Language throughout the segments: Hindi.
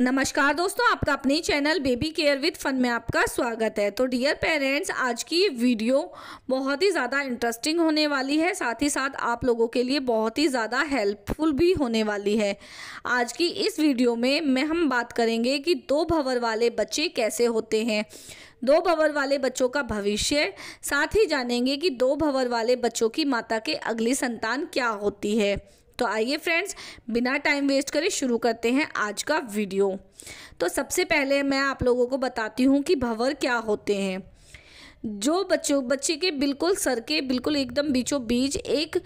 नमस्कार दोस्तों आपका अपने channel baby care with fun में आपका स्वागत है तो डियर पेरेंट्स आज की ये वीडियो बहुत ही ज़्यादा इंटरेस्टिंग होने वाली है साथ ही साथ आप लोगों के लिए बहुत ही ज़्यादा हेल्पफुल भी होने वाली है आज की इस वीडियो में मैं हम बात करेंगे कि दो भंवर वाले बच्चे कैसे होते हैं दो भंवर वाले बच्चों का भविष्य साथ ही जानेंगे कि दो भंवर वाले बच्चों की माता के अगली संतान क्या होती है तो आइए फ्रेंड्स बिना टाइम वेस्ट करे शुरू करते हैं आज का वीडियो तो सबसे पहले मैं आप लोगों को बताती हूँ कि भंवर क्या होते हैं जो बच्चों बच्चे के बिल्कुल सर के बिल्कुल एकदम बीचों बीच एक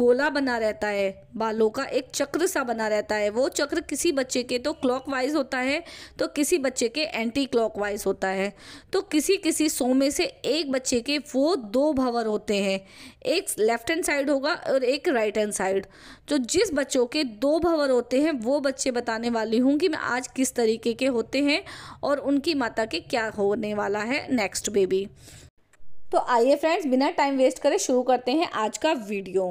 गोला बना रहता है बालों का एक चक्र सा बना रहता है वो चक्र किसी बच्चे के तो क्लॉक वाइज होता है तो किसी बच्चे के एंटी क्लॉक वाइज होता है तो किसी किसी सो में से एक बच्चे के वो दो भवर होते हैं एक लेफ्ट हैंड साइड होगा और एक राइट हैंड साइड तो जिस बच्चों के दो भवर होते हैं वो बच्चे बताने वाली हूँ कि मैं आज किस तरीके के होते हैं और उनकी माता के क्या होने वाला है नेक्स्ट बेबी तो आइए फ्रेंड्स बिना टाइम वेस्ट करे शुरू करते हैं आज का वीडियो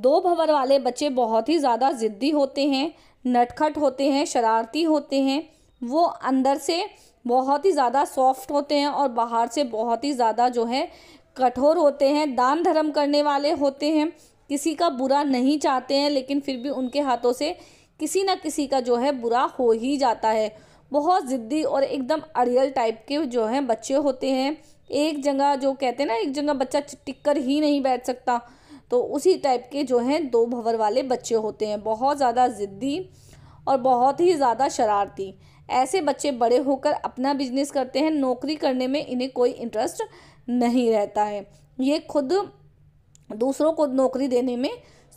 दो भंवर वाले बच्चे बहुत ही ज़्यादा ज़िद्दी होते हैं नटखट होते हैं शरारती होते हैं वो अंदर से बहुत ही ज़्यादा सॉफ्ट होते हैं और बाहर से बहुत ही ज़्यादा जो है कठोर होते हैं दान धर्म करने वाले होते हैं किसी का बुरा नहीं चाहते हैं लेकिन फिर भी उनके हाथों से किसी ना किसी का जो है बुरा हो ही जाता है बहुत ज़िद्दी और एकदम अड़ियल टाइप के जो हैं बच्चे होते हैं एक जगह जो कहते हैं ना एक जगह बच्चा टिककर ही नहीं बैठ सकता तो उसी टाइप के जो हैं दो भंवर वाले बच्चे होते हैं बहुत ज़्यादा ज़िद्दी और बहुत ही ज़्यादा शरारती ऐसे बच्चे बड़े होकर अपना बिजनेस करते हैं नौकरी करने में इन्हें कोई इंटरेस्ट नहीं रहता है ये खुद दूसरों को नौकरी देने में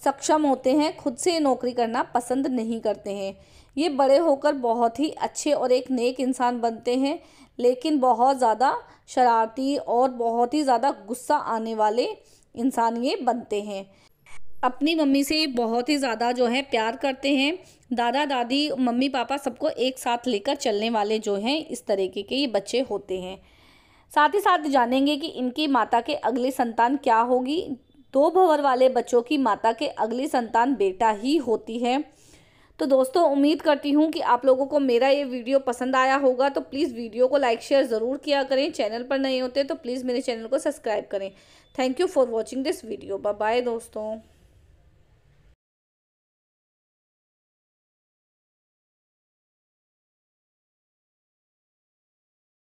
सक्षम होते हैं खुद से नौकरी करना पसंद नहीं करते हैं ये बड़े होकर बहुत ही अच्छे और एक नेक इंसान बनते हैं लेकिन बहुत ज़्यादा शरारती और बहुत ही ज़्यादा गुस्सा आने वाले इंसान ये बनते हैं अपनी मम्मी से बहुत ही ज़्यादा जो है प्यार करते हैं दादा दादी मम्मी पापा सबको एक साथ लेकर चलने वाले जो हैं इस तरीके के ये बच्चे होते हैं साथ ही साथ जानेंगे कि इनकी माता के अगले संतान क्या होगी दो भंवर वाले बच्चों की माता के अगली संतान बेटा ही होती है तो दोस्तों उम्मीद करती हूँ कि आप लोगों को मेरा ये वीडियो पसंद आया होगा तो प्लीज़ वीडियो को लाइक शेयर ज़रूर किया करें चैनल पर नए होते तो प्लीज़ मेरे चैनल को सब्सक्राइब करें thank you for watching this video bye bye दोस्तों